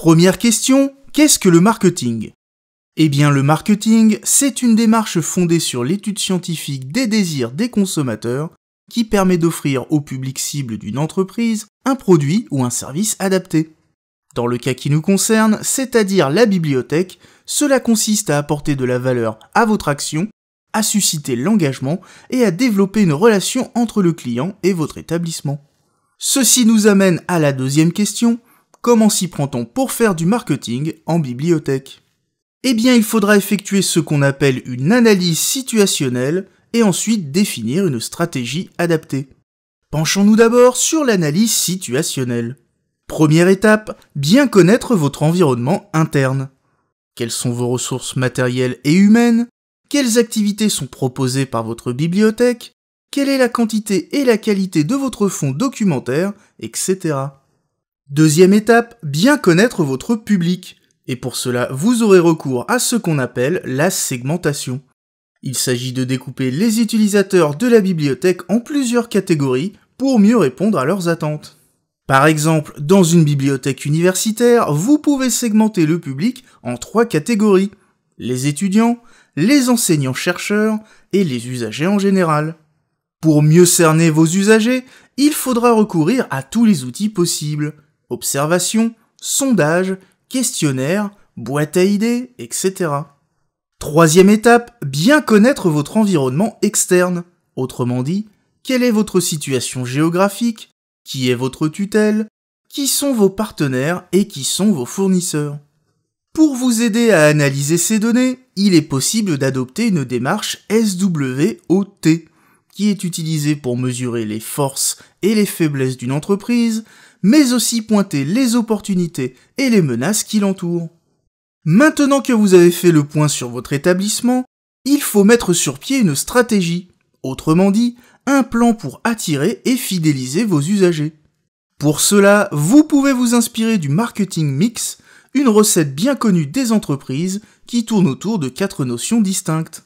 Première question, qu'est-ce que le marketing Eh bien le marketing, c'est une démarche fondée sur l'étude scientifique des désirs des consommateurs qui permet d'offrir au public cible d'une entreprise un produit ou un service adapté. Dans le cas qui nous concerne, c'est-à-dire la bibliothèque, cela consiste à apporter de la valeur à votre action, à susciter l'engagement et à développer une relation entre le client et votre établissement. Ceci nous amène à la deuxième question, comment s'y prend-on pour faire du marketing en bibliothèque Eh bien, il faudra effectuer ce qu'on appelle une analyse situationnelle et ensuite définir une stratégie adaptée. Penchons-nous d'abord sur l'analyse situationnelle. Première étape, bien connaître votre environnement interne. Quelles sont vos ressources matérielles et humaines Quelles activités sont proposées par votre bibliothèque Quelle est la quantité et la qualité de votre fonds documentaire, etc. Deuxième étape, bien connaître votre public. Et pour cela, vous aurez recours à ce qu'on appelle la segmentation. Il s'agit de découper les utilisateurs de la bibliothèque en plusieurs catégories pour mieux répondre à leurs attentes. Par exemple, dans une bibliothèque universitaire, vous pouvez segmenter le public en trois catégories. Les étudiants, les enseignants-chercheurs et les usagers en général. Pour mieux cerner vos usagers, il faudra recourir à tous les outils possibles, observations, sondages, questionnaires, boîte à idées, etc. Troisième étape, bien connaître votre environnement externe. Autrement dit, quelle est votre situation géographique, qui est votre tutelle, qui sont vos partenaires et qui sont vos fournisseurs. Pour vous aider à analyser ces données, il est possible d'adopter une démarche SWOT, qui est utilisée pour mesurer les forces et les faiblesses d'une entreprise, mais aussi pointer les opportunités et les menaces qui l'entourent. Maintenant que vous avez fait le point sur votre établissement, il faut mettre sur pied une stratégie, autrement dit, un plan pour attirer et fidéliser vos usagers. Pour cela, vous pouvez vous inspirer du marketing mix, une recette bien connue des entreprises qui tourne autour de quatre notions distinctes.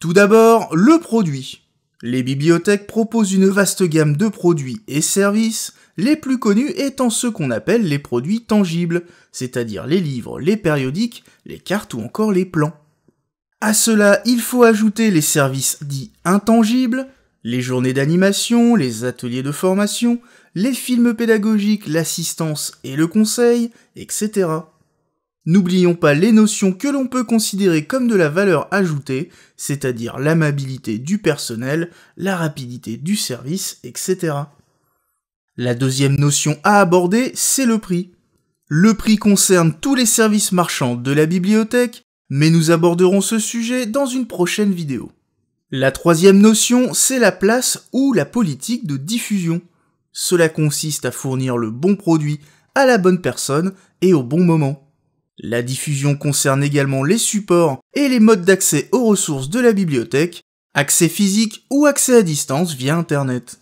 Tout d'abord, le produit. Les bibliothèques proposent une vaste gamme de produits et services les plus connus étant ceux qu'on appelle les produits tangibles, c'est-à-dire les livres, les périodiques, les cartes ou encore les plans. À cela, il faut ajouter les services dits intangibles, les journées d'animation, les ateliers de formation, les films pédagogiques, l'assistance et le conseil, etc. N'oublions pas les notions que l'on peut considérer comme de la valeur ajoutée, c'est-à-dire l'amabilité du personnel, la rapidité du service, etc. La deuxième notion à aborder, c'est le prix. Le prix concerne tous les services marchands de la bibliothèque, mais nous aborderons ce sujet dans une prochaine vidéo. La troisième notion, c'est la place ou la politique de diffusion. Cela consiste à fournir le bon produit à la bonne personne et au bon moment. La diffusion concerne également les supports et les modes d'accès aux ressources de la bibliothèque, accès physique ou accès à distance via Internet.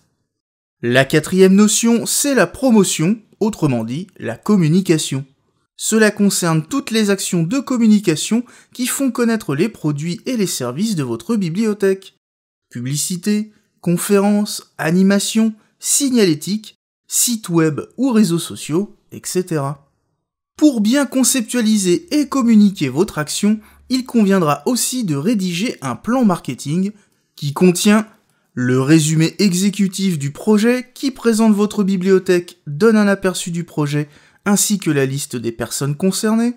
La quatrième notion, c'est la promotion, autrement dit la communication. Cela concerne toutes les actions de communication qui font connaître les produits et les services de votre bibliothèque. Publicité, conférences, animations, signalétique, sites web ou réseaux sociaux, etc. Pour bien conceptualiser et communiquer votre action, il conviendra aussi de rédiger un plan marketing qui contient le résumé exécutif du projet qui présente votre bibliothèque donne un aperçu du projet ainsi que la liste des personnes concernées.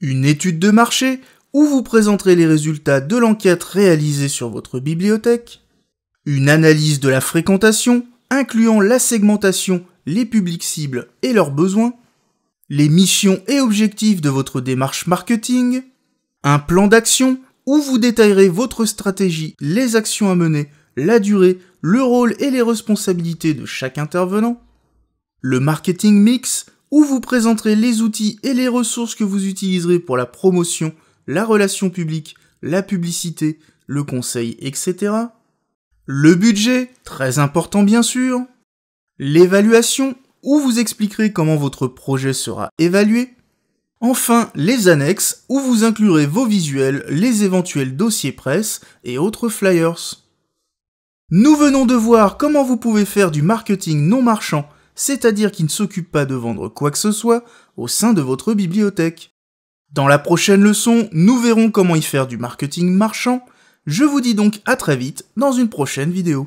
Une étude de marché où vous présenterez les résultats de l'enquête réalisée sur votre bibliothèque. Une analyse de la fréquentation incluant la segmentation, les publics cibles et leurs besoins. Les missions et objectifs de votre démarche marketing. Un plan d'action où vous détaillerez votre stratégie, les actions à mener la durée, le rôle et les responsabilités de chaque intervenant, le marketing mix, où vous présenterez les outils et les ressources que vous utiliserez pour la promotion, la relation publique, la publicité, le conseil, etc. Le budget, très important bien sûr. L'évaluation, où vous expliquerez comment votre projet sera évalué. Enfin, les annexes, où vous inclurez vos visuels, les éventuels dossiers presse et autres flyers. Nous venons de voir comment vous pouvez faire du marketing non marchand, c'est-à-dire qui ne s'occupe pas de vendre quoi que ce soit, au sein de votre bibliothèque. Dans la prochaine leçon, nous verrons comment y faire du marketing marchand. Je vous dis donc à très vite dans une prochaine vidéo.